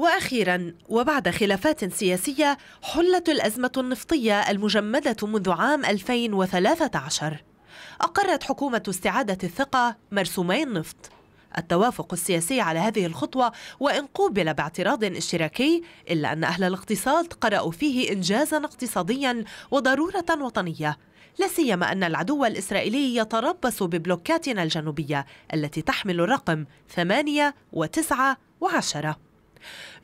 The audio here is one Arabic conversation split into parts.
واخيرا وبعد خلافات سياسيه حلت الازمه النفطيه المجمده منذ عام 2013 اقرت حكومه استعاده الثقه مرسومي النفط التوافق السياسي على هذه الخطوه وان قوبل باعتراض اشتراكي الا ان اهل الاقتصاد قرأوا فيه انجازا اقتصاديا وضروره وطنيه لا سيما ان العدو الاسرائيلي يتربص ببلوكاتنا الجنوبيه التي تحمل الرقم 8 و9 و10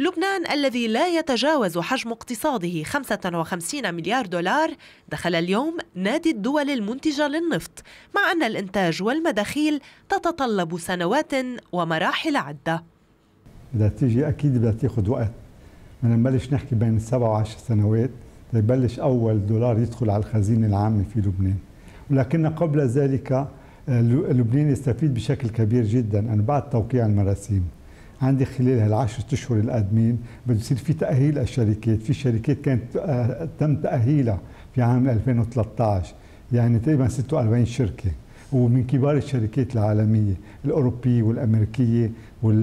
لبنان الذي لا يتجاوز حجم اقتصاده 55 مليار دولار دخل اليوم نادي الدول المنتجة للنفط مع أن الإنتاج والمداخيل تتطلب سنوات ومراحل عدة بدها تيجي أكيد بدها تاخذ وقت بدنا نبلش نحكي بين سبع وعشر سنوات ليبلش أول دولار يدخل على الخزينة العامة في لبنان ولكن قبل ذلك آه، لبنان يستفيد بشكل كبير جدا أن بعد توقيع المراسيم عندي خلال هالعشرة اشهر القادمين بده يصير في تاهيل الشركات في شركات كانت تم تاهيلها في عام 2013 يعني تقريبا 46 شركه ومن كبار الشركات العالميه الاوروبيه والامريكيه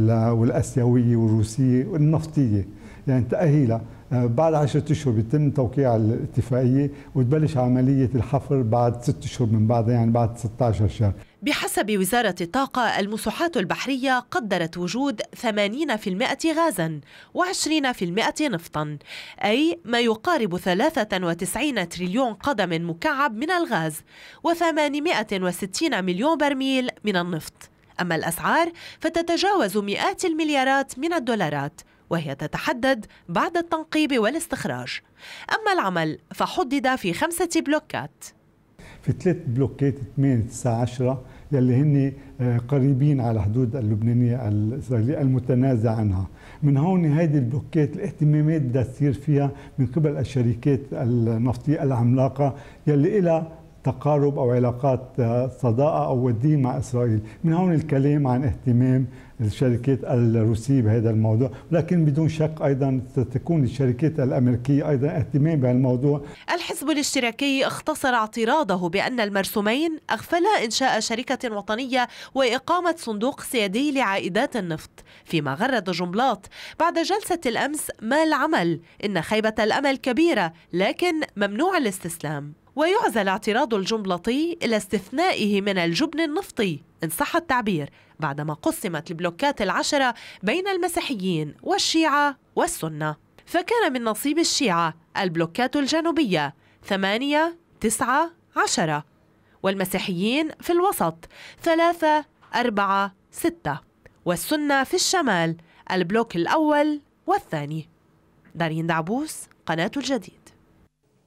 والاسيويه والروسيه والنفطيه يعني تاهيلها آه، بعد 10 اشهر بيتم توقيع الاتفاقيه وتبلش عمليه الحفر بعد ست اشهر من بعدها يعني بعد 16 شهر بحسب وزارة الطاقة المسوحات البحرية قدرت وجود 80% غازا و20% نفطا أي ما يقارب 93 تريليون قدم مكعب من الغاز و860 مليون برميل من النفط أما الأسعار فتتجاوز مئات المليارات من الدولارات وهي تتحدد بعد التنقيب والاستخراج أما العمل فحدد في خمسة بلوكات في ثلاث بلوكات 8 9 10 يلي هن آه، قريبين على حدود اللبنانية الإسرائيلية المتنازع عنها من هون هذه البلوكات الاهتمامات بدها تصير فيها من قبل الشركات النفطية العملاقة يلي لها تقارب أو علاقات آه، صداقة أو ودية مع إسرائيل من هون الكلام عن اهتمام الشركات الروسية بهذا الموضوع لكن بدون شك أيضا تكون الشركات الأمريكية أيضا اهتمام بهالموضوع الحزب الاشتراكي اختصر اعتراضه بأن المرسومين أغفلا إنشاء شركة وطنية وإقامة صندوق سيادي لعائدات النفط فيما غرد جملات بعد جلسة الأمس ما العمل إن خيبة الأمل كبيرة لكن ممنوع الاستسلام ويعزى الاعتراض الجملطي إلى استثنائه من الجبن النفطي إن صح التعبير بعدما قسمت البلوكات العشرة بين المسيحيين والشيعة والسنة فكان من نصيب الشيعة البلوكات الجنوبية ثمانية تسعة عشرة والمسيحيين في الوسط ثلاثة أربعة ستة والسنة في الشمال البلوك الأول والثاني دارين دعبوس قناة الجديد